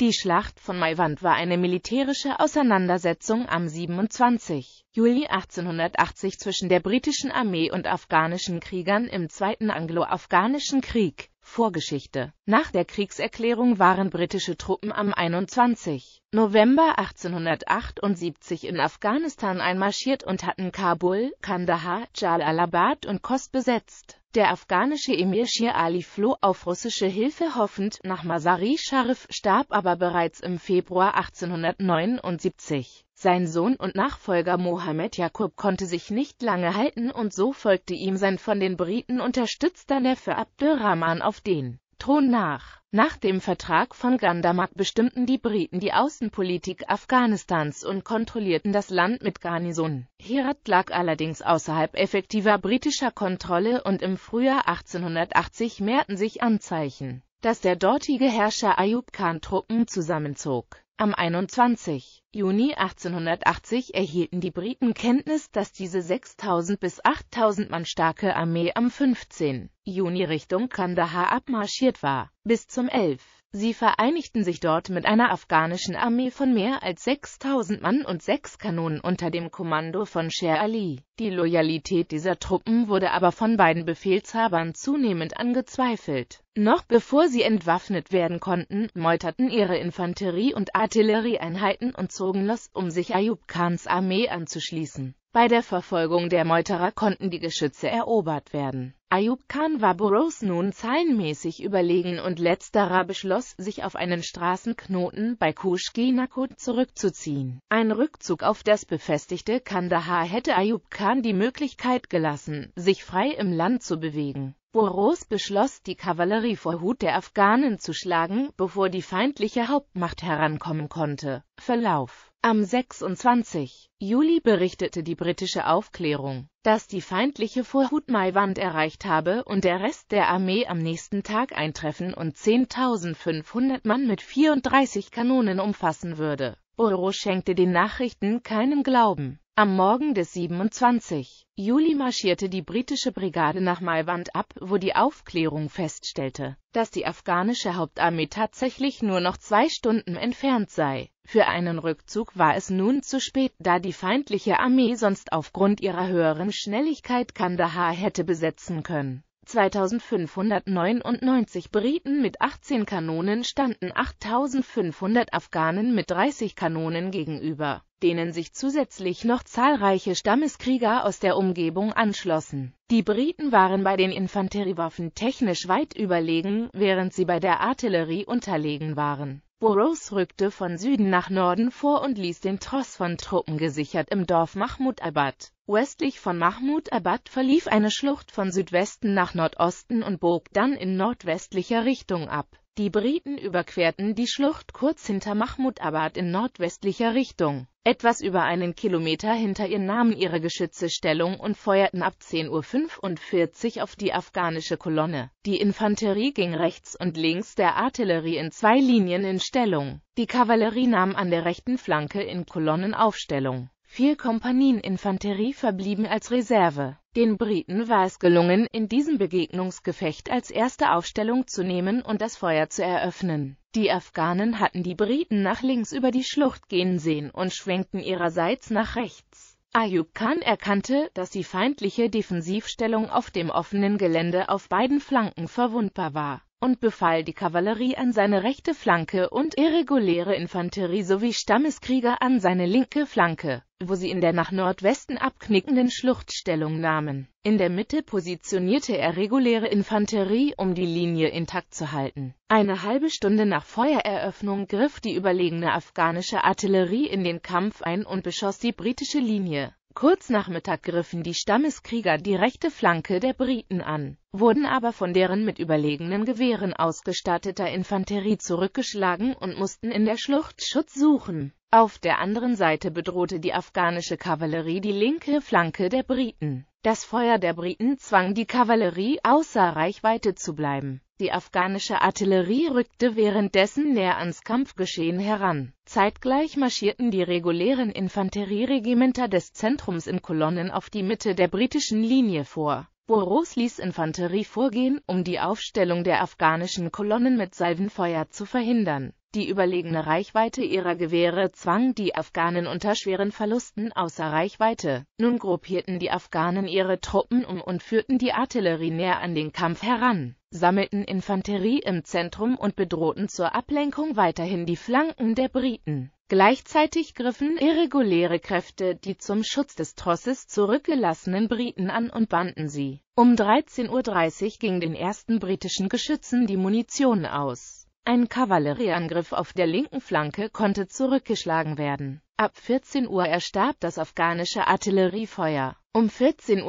Die Schlacht von Maiwand war eine militärische Auseinandersetzung am 27. Juli 1880 zwischen der britischen Armee und afghanischen Kriegern im Zweiten Anglo-Afghanischen Krieg. Vorgeschichte. Nach der Kriegserklärung waren britische Truppen am 21. November 1878 in Afghanistan einmarschiert und hatten Kabul, Kandahar, Jalalabad und Kost besetzt. Der afghanische Emir Shir Ali floh auf russische Hilfe hoffend nach Masari Sharif, starb aber bereits im Februar 1879. Sein Sohn und Nachfolger Mohammed Jakob konnte sich nicht lange halten und so folgte ihm sein von den Briten unterstützter Neffe Abdurrahman auf den Thron nach. Nach dem Vertrag von Gandamak bestimmten die Briten die Außenpolitik Afghanistans und kontrollierten das Land mit Garnison. Herat lag allerdings außerhalb effektiver britischer Kontrolle und im Frühjahr 1880 mehrten sich Anzeichen dass der dortige Herrscher Ayub Khan Truppen zusammenzog. Am 21. Juni 1880 erhielten die Briten Kenntnis, dass diese 6.000 bis 8.000 Mann starke Armee am 15. Juni Richtung Kandahar abmarschiert war. Bis zum 11. Sie vereinigten sich dort mit einer afghanischen Armee von mehr als 6000 Mann und sechs Kanonen unter dem Kommando von Sher Ali. Die Loyalität dieser Truppen wurde aber von beiden Befehlshabern zunehmend angezweifelt. Noch bevor sie entwaffnet werden konnten, meuterten ihre Infanterie- und Artillerieeinheiten und zogen los, um sich Ayub Khans Armee anzuschließen. Bei der Verfolgung der Meuterer konnten die Geschütze erobert werden. Ayub Khan war Burroughs nun zahlenmäßig überlegen und letzterer beschloss, sich auf einen Straßenknoten bei Kushkinakut zurückzuziehen. Ein Rückzug auf das befestigte Kandahar hätte Ayub Khan die Möglichkeit gelassen, sich frei im Land zu bewegen. Boros beschloss, die Kavallerie vor Hut der Afghanen zu schlagen, bevor die feindliche Hauptmacht herankommen konnte. Verlauf Am 26. Juli berichtete die britische Aufklärung, dass die feindliche Vorhut Maiwand erreicht habe und der Rest der Armee am nächsten Tag eintreffen und 10.500 Mann mit 34 Kanonen umfassen würde. Boros schenkte den Nachrichten keinen Glauben. Am Morgen des 27. Juli marschierte die britische Brigade nach Malwand ab, wo die Aufklärung feststellte, dass die afghanische Hauptarmee tatsächlich nur noch zwei Stunden entfernt sei. Für einen Rückzug war es nun zu spät, da die feindliche Armee sonst aufgrund ihrer höheren Schnelligkeit Kandahar hätte besetzen können. 2599 Briten mit 18 Kanonen standen 8500 Afghanen mit 30 Kanonen gegenüber denen sich zusätzlich noch zahlreiche Stammeskrieger aus der Umgebung anschlossen. Die Briten waren bei den Infanteriewaffen technisch weit überlegen, während sie bei der Artillerie unterlegen waren. Burroughs rückte von Süden nach Norden vor und ließ den Tross von Truppen gesichert im Dorf Mahmud Abad. Westlich von Mahmud Abad verlief eine Schlucht von Südwesten nach Nordosten und bog dann in nordwestlicher Richtung ab. Die Briten überquerten die Schlucht kurz hinter Mahmud Abad in nordwestlicher Richtung. Etwas über einen Kilometer hinter ihr nahmen ihre Geschütze Stellung und feuerten ab 10.45 Uhr auf die afghanische Kolonne. Die Infanterie ging rechts und links der Artillerie in zwei Linien in Stellung. Die Kavallerie nahm an der rechten Flanke in Kolonnenaufstellung. Vier Kompanien Infanterie verblieben als Reserve. Den Briten war es gelungen, in diesem Begegnungsgefecht als erste Aufstellung zu nehmen und das Feuer zu eröffnen. Die Afghanen hatten die Briten nach links über die Schlucht gehen sehen und schwenkten ihrerseits nach rechts. Ayub Khan erkannte, dass die feindliche Defensivstellung auf dem offenen Gelände auf beiden Flanken verwundbar war und befahl die Kavallerie an seine rechte Flanke und irreguläre Infanterie sowie Stammeskrieger an seine linke Flanke, wo sie in der nach Nordwesten abknickenden Schlucht Stellung nahmen. In der Mitte positionierte er reguläre Infanterie, um die Linie intakt zu halten. Eine halbe Stunde nach Feuereröffnung griff die überlegene afghanische Artillerie in den Kampf ein und beschoss die britische Linie. Kurz nach Mittag griffen die Stammeskrieger die rechte Flanke der Briten an, wurden aber von deren mit überlegenen Gewehren ausgestatteter Infanterie zurückgeschlagen und mussten in der Schlucht Schutz suchen. Auf der anderen Seite bedrohte die afghanische Kavallerie die linke Flanke der Briten. Das Feuer der Briten zwang die Kavallerie außer Reichweite zu bleiben. Die afghanische Artillerie rückte währenddessen näher ans Kampfgeschehen heran. Zeitgleich marschierten die regulären Infanterieregimenter des Zentrums in Kolonnen auf die Mitte der britischen Linie vor. Boros ließ Infanterie vorgehen, um die Aufstellung der afghanischen Kolonnen mit Salvenfeuer zu verhindern. Die überlegene Reichweite ihrer Gewehre zwang die Afghanen unter schweren Verlusten außer Reichweite. Nun gruppierten die Afghanen ihre Truppen um und führten die Artillerie näher an den Kampf heran, sammelten Infanterie im Zentrum und bedrohten zur Ablenkung weiterhin die Flanken der Briten. Gleichzeitig griffen irreguläre Kräfte die zum Schutz des Trosses zurückgelassenen Briten an und banden sie. Um 13.30 Uhr ging den ersten britischen Geschützen die Munition aus. Ein Kavallerieangriff auf der linken Flanke konnte zurückgeschlagen werden. Ab 14 Uhr erstarb das afghanische Artilleriefeuer. Um 14.30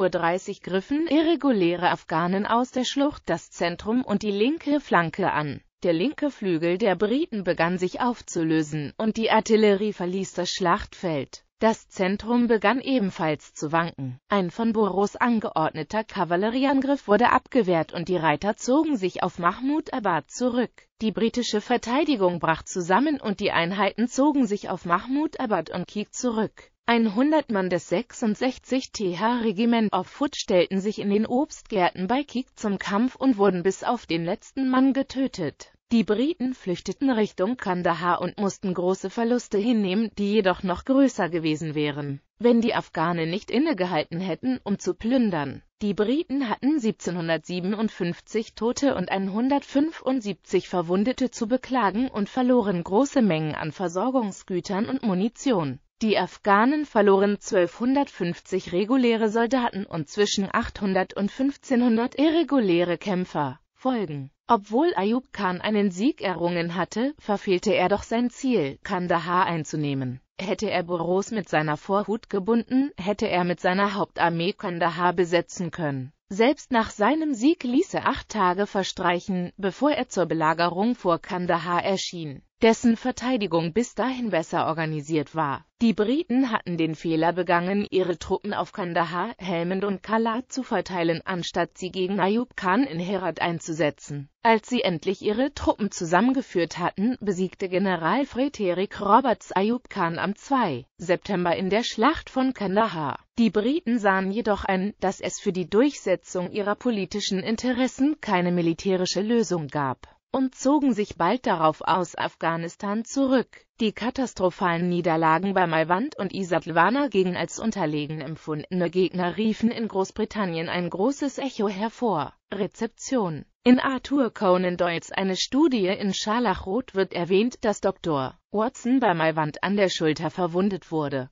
Uhr griffen irreguläre Afghanen aus der Schlucht das Zentrum und die linke Flanke an. Der linke Flügel der Briten begann sich aufzulösen und die Artillerie verließ das Schlachtfeld. Das Zentrum begann ebenfalls zu wanken. Ein von Boros angeordneter Kavallerieangriff wurde abgewehrt und die Reiter zogen sich auf Mahmud Abad zurück. Die britische Verteidigung brach zusammen und die Einheiten zogen sich auf Mahmud Abad und Kiek zurück. 100 Mann des 66 TH Regiment auf Foot stellten sich in den Obstgärten bei Kiek zum Kampf und wurden bis auf den letzten Mann getötet. Die Briten flüchteten Richtung Kandahar und mussten große Verluste hinnehmen, die jedoch noch größer gewesen wären, wenn die Afghanen nicht innegehalten hätten, um zu plündern. Die Briten hatten 1757 Tote und 175 Verwundete zu beklagen und verloren große Mengen an Versorgungsgütern und Munition. Die Afghanen verloren 1250 reguläre Soldaten und zwischen 800 und 1500 irreguläre Kämpfer. Folgen obwohl Ayub Khan einen Sieg errungen hatte, verfehlte er doch sein Ziel, Kandahar einzunehmen. Hätte er Boros mit seiner Vorhut gebunden, hätte er mit seiner Hauptarmee Kandahar besetzen können. Selbst nach seinem Sieg ließ er acht Tage verstreichen, bevor er zur Belagerung vor Kandahar erschien dessen Verteidigung bis dahin besser organisiert war. Die Briten hatten den Fehler begangen, ihre Truppen auf Kandahar, Helmand und Kalat zu verteilen, anstatt sie gegen Ayub Khan in Herat einzusetzen. Als sie endlich ihre Truppen zusammengeführt hatten, besiegte General Frederick Roberts Ayub Khan am 2. September in der Schlacht von Kandahar. Die Briten sahen jedoch ein, dass es für die Durchsetzung ihrer politischen Interessen keine militärische Lösung gab und zogen sich bald darauf aus Afghanistan zurück. Die katastrophalen Niederlagen bei Malwand und Isatlwana gegen als unterlegen empfundene Gegner riefen in Großbritannien ein großes Echo hervor. Rezeption In Arthur Conan Doyles eine Studie in Scharlachrot wird erwähnt, dass Dr. Watson bei Malwand an der Schulter verwundet wurde.